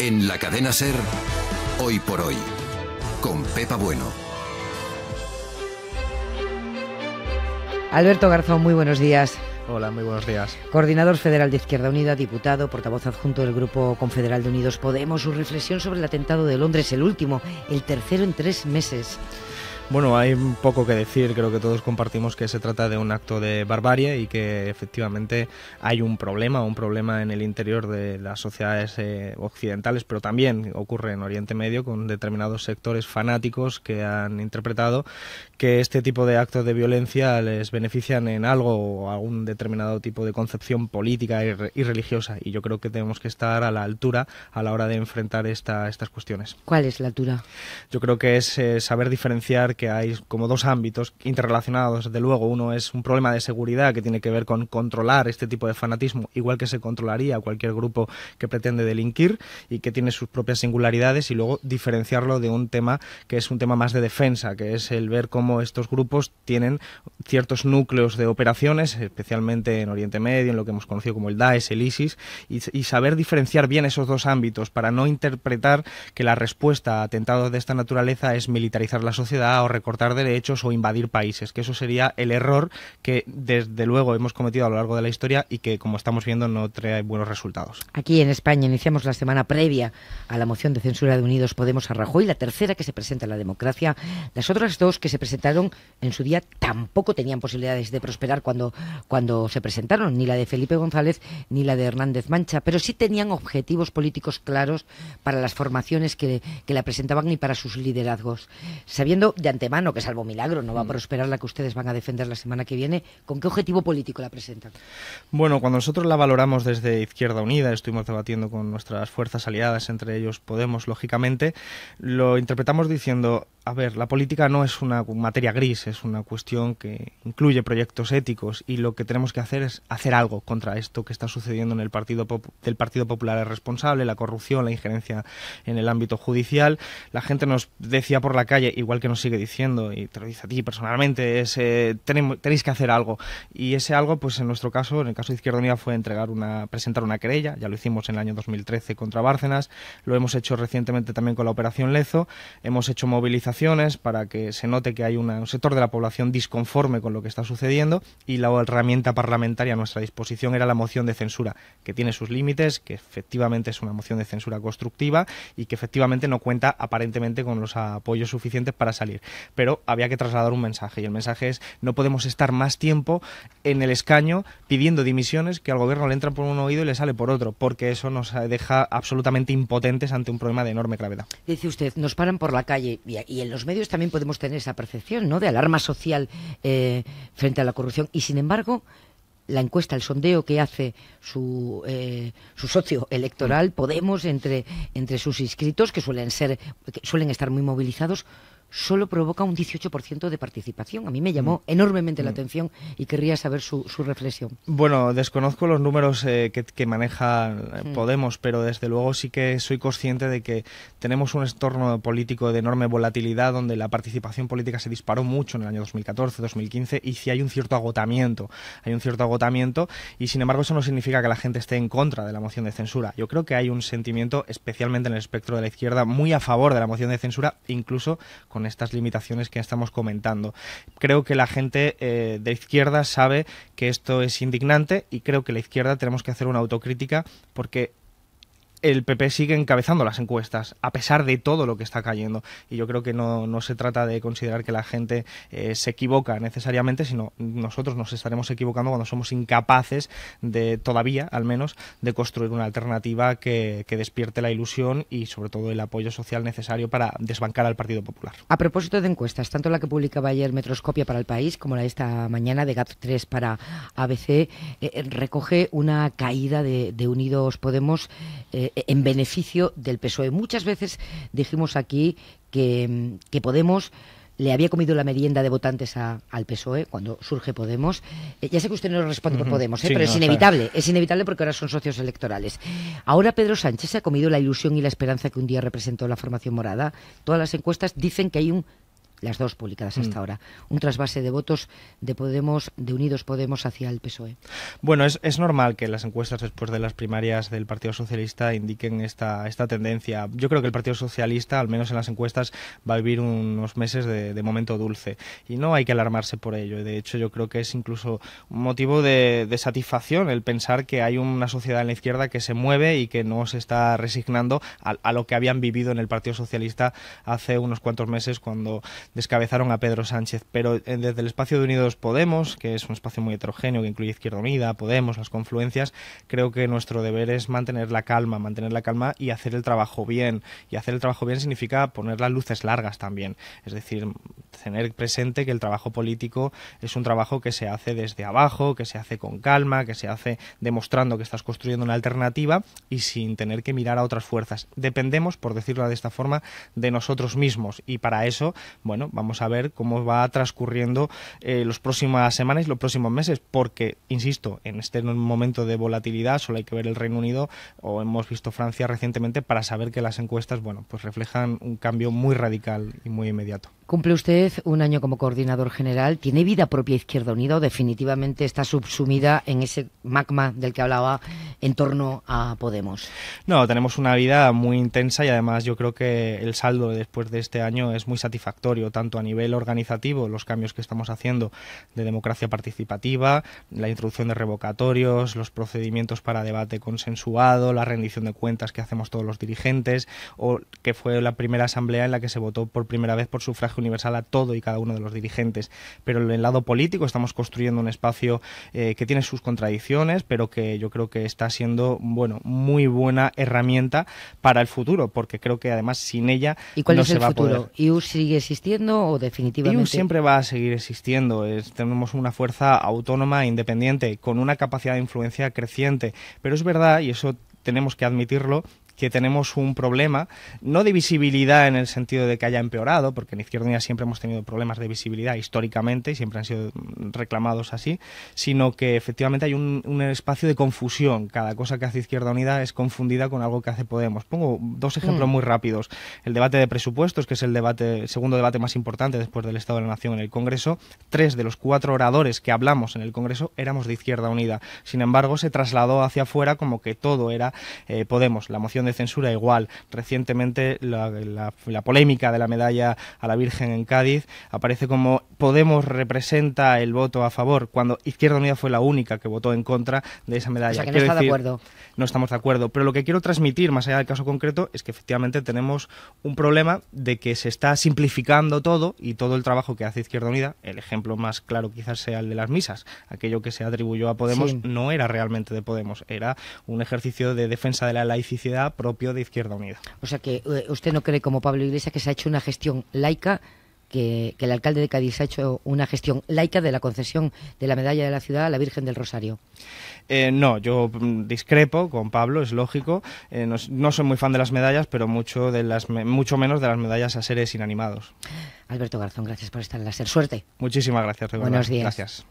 En la cadena Ser, hoy por hoy, con Pepa Bueno. Alberto Garzón, muy buenos días. Hola, muy buenos días. Coordinador Federal de Izquierda Unida, diputado, portavoz adjunto del Grupo Confederal de Unidos Podemos, su reflexión sobre el atentado de Londres, el último, el tercero en tres meses. Bueno, hay un poco que decir, creo que todos compartimos que se trata de un acto de barbarie y que efectivamente hay un problema, un problema en el interior de las sociedades eh, occidentales, pero también ocurre en Oriente Medio con determinados sectores fanáticos que han interpretado que este tipo de actos de violencia les benefician en algo o algún determinado tipo de concepción política y, religiosa. Y yo creo que tenemos que estar a la altura a la hora de enfrentar estas cuestiones. ¿Cuál es la altura? Yo creo que es eh, saber diferenciar que hay como dos ámbitos interrelacionados, desde luego. Uno es un problema de seguridad que tiene que ver con controlar este tipo de fanatismo, igual que se controlaría cualquier grupo que pretende delinquir y que tiene sus propias singularidades, y luego diferenciarlo de un tema que es un tema más de defensa, que es el ver cómo estos grupos tienen ciertos núcleos de operaciones, especialmente en Oriente Medio, en lo que hemos conocido como el Daesh, el ISIS, y, y saber diferenciar bien esos dos ámbitos para no interpretar que la respuesta a atentados de esta naturaleza es militarizar la sociedad o recortar derechos o invadir países, que eso sería el error que desde luego hemos cometido a lo largo de la historia y que como estamos viendo no trae buenos resultados. Aquí en España iniciamos la semana previa a la moción de censura de Unidos Podemos a Rajoy, la tercera que se presenta en la democracia. Las otras dos que se presentaron en su día tampoco tenían posibilidades de prosperar cuando, cuando se presentaron, ni la de Felipe González ni la de Hernández Mancha, pero sí tenían objetivos políticos claros para las formaciones que, que la presentaban y para sus liderazgos. Sabiendo de antemano, que salvo milagro no va a mm. prosperar la que ustedes van a defender la semana que viene, ¿con qué objetivo político la presentan? Bueno, cuando nosotros la valoramos desde Izquierda Unida, estuvimos debatiendo con nuestras fuerzas aliadas, entre ellos Podemos, lógicamente, lo interpretamos diciendo, a ver, la política no es una materia gris, es una cuestión que incluye proyectos éticos y lo que tenemos que hacer es hacer algo contra esto que está sucediendo en el Partido del Partido Popular es responsable, la corrupción, la injerencia en el ámbito judicial. La gente nos decía por la calle, igual que nos sigue diciendo, y te lo dice a ti personalmente, es eh, tenéis que hacer algo. Y ese algo, pues en nuestro caso, en el caso de Izquierda Unida, fue entregar una, presentar una querella, ya lo hicimos en el año 2013 contra Bárcenas, lo hemos hecho recientemente también con la Operación Lezo, hemos hecho movilizaciones para que se note que hay un sector de la población disconforme con lo que está sucediendo y la herramienta parlamentaria a nuestra disposición era la moción de censura, que tiene sus límites, que efectivamente es una moción de censura constructiva y que efectivamente no cuenta aparentemente con los apoyos suficientes para salir pero había que trasladar un mensaje y el mensaje es no podemos estar más tiempo en el escaño pidiendo dimisiones que al gobierno le entran por un oído y le sale por otro, porque eso nos deja absolutamente impotentes ante un problema de enorme gravedad. Dice usted, nos paran por la calle y en los medios también podemos tener esa percepción ¿no? de alarma social eh, frente a la corrupción y sin embargo la encuesta, el sondeo que hace su, eh, su socio electoral Podemos entre, entre sus inscritos, que suelen, ser, que suelen estar muy movilizados, solo provoca un 18% de participación. A mí me llamó mm. enormemente la mm. atención y querría saber su, reflexión. Bueno, desconozco los números eh, que, maneja eh, mm. Podemos, pero desde luego sí que soy consciente de que tenemos un entorno político de enorme volatilidad donde la participación política se disparó mucho en el año 2014, 2015 y si hay un cierto agotamiento. Hay un cierto agotamiento y sin embargo eso no significa que la gente esté en contra de la moción de censura. Yo creo que hay un sentimiento, especialmente en el espectro de la izquierda, muy a favor de la moción de censura, incluso con estas limitaciones que estamos comentando. Creo que la gente eh, de izquierda sabe que esto es indignante y creo que la izquierda tenemos que hacer una autocrítica porque el PP sigue encabezando las encuestas, a pesar de todo lo que está cayendo. Y yo creo que no, se trata de considerar que la gente eh, se equivoca necesariamente, sino nosotros nos estaremos equivocando cuando somos incapaces de, todavía al menos, de construir una alternativa que, despierte la ilusión y sobre todo el apoyo social necesario para desbancar al Partido Popular. A propósito de encuestas, tanto la que publicaba ayer Metroscopia para el País como la de esta mañana de gat 3 para ABC, eh, recoge una caída de, Unidos Podemos. Eh, eh, en beneficio del PSOE. Muchas veces dijimos aquí mm, que, Podemos le había comido la merienda de votantes al PSOE cuando surge Podemos. Eh, ya sé que usted no lo responde por Podemos, eh, pero es inevitable, es inevitable porque ahora son socios electorales. Ahora Pedro Sánchez se ha comido la ilusión y la esperanza que un día representó la formación morada. Todas las encuestas dicen que hay un las dos publicadas hasta mm. ahora. Un trasvase de votos de Podemos, de Unidos Podemos hacia el PSOE. Bueno, es, normal que las encuestas después de las primarias del Partido Socialista indiquen esta, esta tendencia. Yo creo que el Partido Socialista, al menos en las encuestas, va a vivir unos meses de, momento dulce y no hay que alarmarse por ello. De hecho, yo creo que es incluso un motivo de, satisfacción el pensar que hay una sociedad en la izquierda que se mueve y que no se está resignando a lo que habían vivido en el Partido Socialista hace unos cuantos meses cuando descabezaron a Pedro Sánchez. Pero eh, desde el espacio de Unidos Podemos, que es un espacio muy heterogéneo que incluye Izquierda Unida, Podemos, las confluencias, creo que nuestro deber es mantener la calma, mantener la calma y hacer el trabajo bien. Y hacer el trabajo bien significa poner las luces largas también. Es decir, tener presente que el trabajo político es un trabajo que se hace desde abajo, que se hace con calma, que se hace demostrando que estás construyendo una alternativa y sin tener que mirar a otras fuerzas. Dependemos, por decirlo de esta forma, de nosotros mismos. Y para eso, bueno, vamos a ver cómo va transcurriendo eh, las próximas semanas y los próximos meses, porque, insisto, en este momento de volatilidad solo hay que ver el Reino Unido o hemos visto Francia recientemente para saber que las encuestas, bueno, pues reflejan un cambio muy radical y muy inmediato. Cumple usted un año como coordinador general. ¿Tiene vida propia Izquierda Unida definitivamente está subsumida en ese magma del que hablaba en torno a Podemos? No, tenemos una vida muy intensa y además yo creo que el saldo después de este año es muy satisfactorio tanto a nivel organizativo los cambios que estamos haciendo de democracia participativa, la introducción de revocatorios, los procedimientos para debate consensuado, la rendición de cuentas que hacemos todos los dirigentes, o que fue la primera asamblea en la que se votó por primera vez por sufragio universal a todo y cada uno de los dirigentes. Pero en el lado político estamos construyendo un espacio eh, que tiene sus contradicciones, pero que yo creo que está siendo bueno muy buena herramienta para el futuro, porque creo que además sin ella ¿Y cuál no es el futuro? sigue existiendo? No, o definitivamente? siempre va a seguir existiendo. tenemos una fuerza autónoma e independiente, con una capacidad de influencia creciente. Pero es verdad, y eso tenemos que admitirlo, que tenemos un problema, no de visibilidad en el sentido de que haya empeorado, porque en Izquierda Unida siempre hemos tenido problemas de visibilidad históricamente y siempre han sido reclamados así, sino que efectivamente hay un, espacio de confusión. Cada cosa que hace Izquierda Unida es confundida con algo que hace Podemos. Pongo dos ejemplos mm. muy rápidos. El debate de presupuestos, que es el debate, segundo debate más importante después del Estado de la Nación en el Congreso. Tres de los cuatro oradores que hablamos en el Congreso éramos de Izquierda Unida. Sin embargo, se trasladó hacia afuera como que todo era eh, Podemos. La moción de censura igual. Recientemente la, polémica de la medalla a la Virgen en Cádiz aparece como Podemos representa el voto a favor, cuando Izquierda Unida fue la única que votó en contra de esa medalla. O sea que no está de acuerdo. No estamos de acuerdo. Pero lo que quiero transmitir, más allá del caso concreto, es que efectivamente tenemos un problema de que se está simplificando todo y todo el trabajo que hace Izquierda Unida, el ejemplo más claro quizás sea el de las misas, aquello que se atribuyó a Podemos no era realmente de Podemos, era un ejercicio de defensa de la laicidad propio de Izquierda Unida. O sea que eh, usted no cree como Pablo Iglesias que se ha hecho una gestión laica que, el alcalde de Cádiz ha hecho una gestión laica de la concesión de la medalla de la ciudad a la Virgen del Rosario. Eh, no, yo mm, discrepo con Pablo, es lógico. Eh, no, soy muy fan de las medallas, pero mucho, de las, mucho menos de las medallas a seres inanimados. Alberto Garzón, gracias por estar en la SER. Suerte. Muchísimas gracias. Buenos días. Gracias.